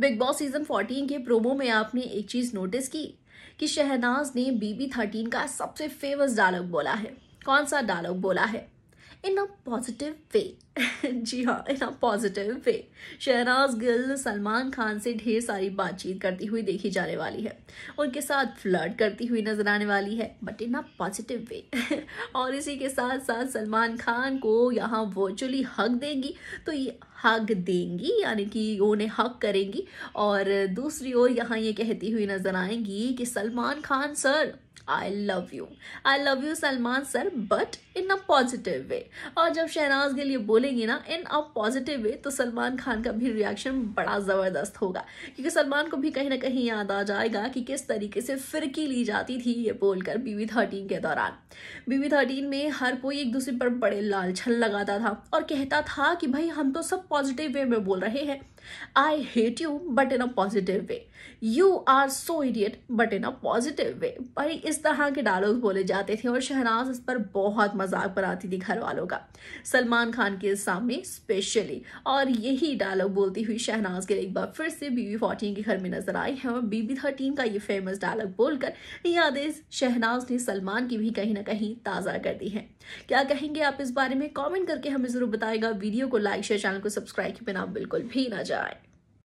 big boss season 14 के promo में आपने एक चीज नोटिस की कि शहनाज ने बीबी थर्टीन का सबसे फेमस डायलॉग बोला है कौन सा डायलॉग बोला है इन अ पॉजिटिव वे जी हाँ in a positive way Shehnaaz Gill Salman Khan से ढेर सारी बातचीत करती हुई देखी जाने वाली है उनके साथ फ्लर्ट करती हुई नजर आने वाली है but in a positive way और इसी के साथ साथ सलमान खान को यहाँ वर्चुअली हक देंगी तो ये हक देंगी यानी कि उन्हें हक करेंगी और दूसरी ओर यहाँ ये कहती हुई नजर आएंगी कि Salman Khan sir I love you I love you Salman sir but in a positive way और जब शहनाज के लिए बोलेंगे ना इन अ पॉजिटिव वे तो सलमान खान का भी रिएक्शन बड़ा ज़बरदस्त होगा क्योंकि सलमान को भी कहीं ना कहीं याद आ जाएगा कि किस तरीके से फिरकी ली जाती थी ये बोलकर बीवी थर्टीन के दौरान बीवी थर्टीन में हर कोई एक दूसरे पर बड़े लाल छल लगाता था और कहता था कि भाई हम तो सब पॉजिटिव वे में बोल रहे हैं I hate you but in a positive way you are so idiot but in a positive way भाई इस तरह के डायलॉग बोले जाते थे और शहनाज इस पर बहुत मजाक बनाती थी घर वालों का सलमान खान के सामने स्पेशली और यही डायलॉग बोलती हुई शहनाज के एक बार फिर से बीबी फोर्टीन के घर में नजर आई है और बीबी थर्टीन का ये फेमस डायलॉग बोलकर यादें शहनाज ने सलमान की भी कहीं ना कहीं ताज़ा कर दी है क्या कहेंगे आप इस बारे में कॉमेंट करके हमें ज़रूर बताएगा वीडियो को लाइक शेयर चैनल को सब्सक्राइब के बिना बिल्कुल भी ना जाए